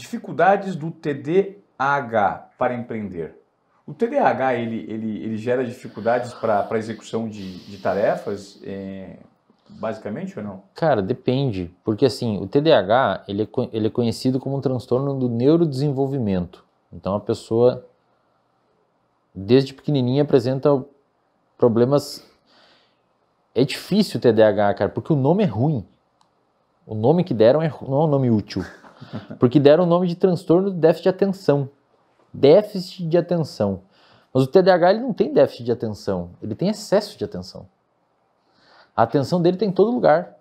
Dificuldades do TDAH para empreender. O TDAH ele, ele, ele gera dificuldades para a execução de, de tarefas, é, basicamente ou não? Cara, depende, porque assim o TDAH ele é, ele é conhecido como um transtorno do neurodesenvolvimento. Então a pessoa desde pequenininha apresenta problemas. É difícil o TDAH, cara, porque o nome é ruim. O nome que deram é, não é um nome útil porque deram o nome de transtorno de déficit de atenção. Déficit de atenção. Mas o TDAH ele não tem déficit de atenção, ele tem excesso de atenção. A atenção dele tem tá em todo lugar.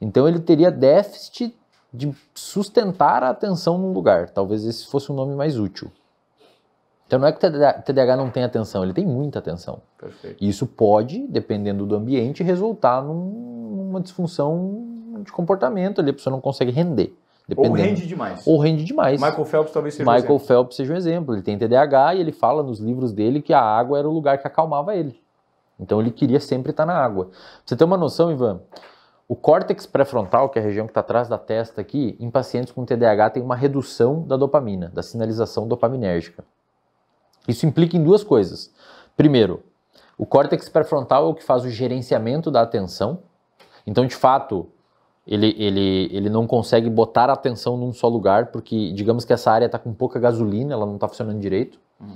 Então ele teria déficit de sustentar a atenção num lugar. Talvez esse fosse um nome mais útil. Então não é que o TDAH não tem atenção, ele tem muita atenção. Perfeito. E isso pode, dependendo do ambiente, resultar num, numa disfunção de comportamento ali, a pessoa não consegue render. Dependendo. Ou rende demais. Ou rende demais. Michael Phelps talvez seja Michael um exemplo. Phelps seja um exemplo. Ele tem TDAH e ele fala nos livros dele que a água era o lugar que acalmava ele. Então ele queria sempre estar na água. Pra você tem uma noção, Ivan, o córtex pré-frontal, que é a região que está atrás da testa aqui, em pacientes com TDAH tem uma redução da dopamina, da sinalização dopaminérgica. Isso implica em duas coisas. Primeiro, o córtex pré-frontal é o que faz o gerenciamento da atenção. Então, de fato, ele, ele, ele não consegue botar a atenção num só lugar, porque digamos que essa área está com pouca gasolina, ela não está funcionando direito. Uhum.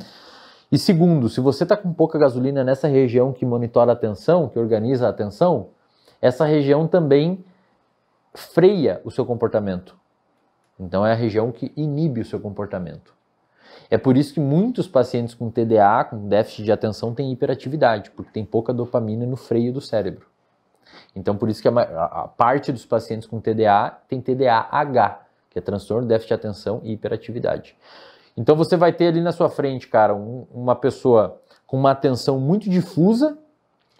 E segundo, se você está com pouca gasolina nessa região que monitora a atenção, que organiza a atenção, essa região também freia o seu comportamento. Então é a região que inibe o seu comportamento. É por isso que muitos pacientes com TDA, com déficit de atenção, têm hiperatividade, porque tem pouca dopamina no freio do cérebro. Então, por isso que a, a, parte dos pacientes com TDA tem TDAH, que é transtorno, déficit de atenção e hiperatividade. Então, você vai ter ali na sua frente, cara, um, uma pessoa com uma atenção muito difusa.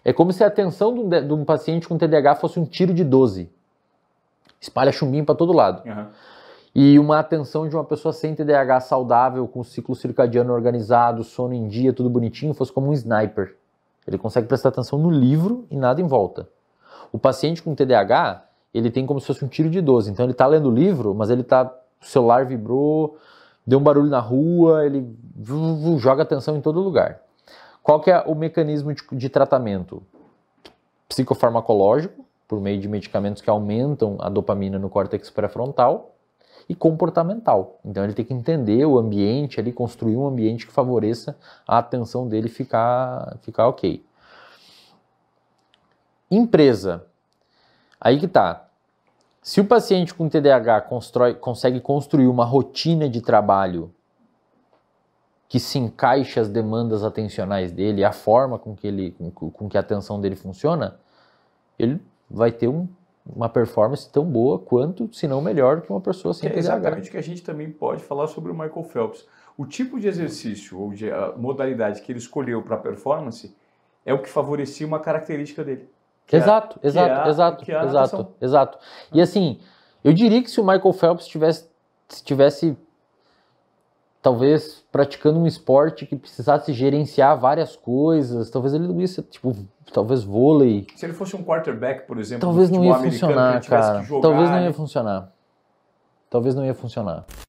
É como se a atenção de um, de um paciente com TDAH fosse um tiro de 12. Espalha chumbinho para todo lado. Uhum e uma atenção de uma pessoa sem TDAH saudável, com ciclo circadiano organizado, sono em dia, tudo bonitinho, fosse como um sniper. Ele consegue prestar atenção no livro e nada em volta. O paciente com TDAH, ele tem como se fosse um tiro de 12. Então ele está lendo o livro, mas ele está. O celular vibrou, deu um barulho na rua, ele vu, vu, joga atenção em todo lugar. Qual que é o mecanismo de, de tratamento? Psicofarmacológico, por meio de medicamentos que aumentam a dopamina no córtex pré-frontal, e comportamental. Então ele tem que entender o ambiente, ali construir um ambiente que favoreça a atenção dele ficar, ficar ok. Empresa. Aí que tá. Se o paciente com TDAH constrói, consegue construir uma rotina de trabalho que se encaixe às demandas atencionais dele, a forma com que, ele, com, com que a atenção dele funciona, ele vai ter um, uma performance tão boa quanto, se não melhor, que uma pessoa sem é TDAH. Exatamente que a gente também pode falar sobre o Michael Phelps. O tipo de exercício ou de modalidade que ele escolheu para performance é o que favorecia uma característica dele. É- exato, é, exato, é exato, é exato, exato. E é. assim, eu diria que se o Michael Phelps tivesse, tivesse talvez praticando um esporte que precisasse gerenciar várias coisas, talvez ele não ia ser, tipo, talvez vôlei. Se ele fosse um quarterback, por exemplo, talvez não ia funcionar, cara. talvez não ia funcionar. Talvez não ia funcionar.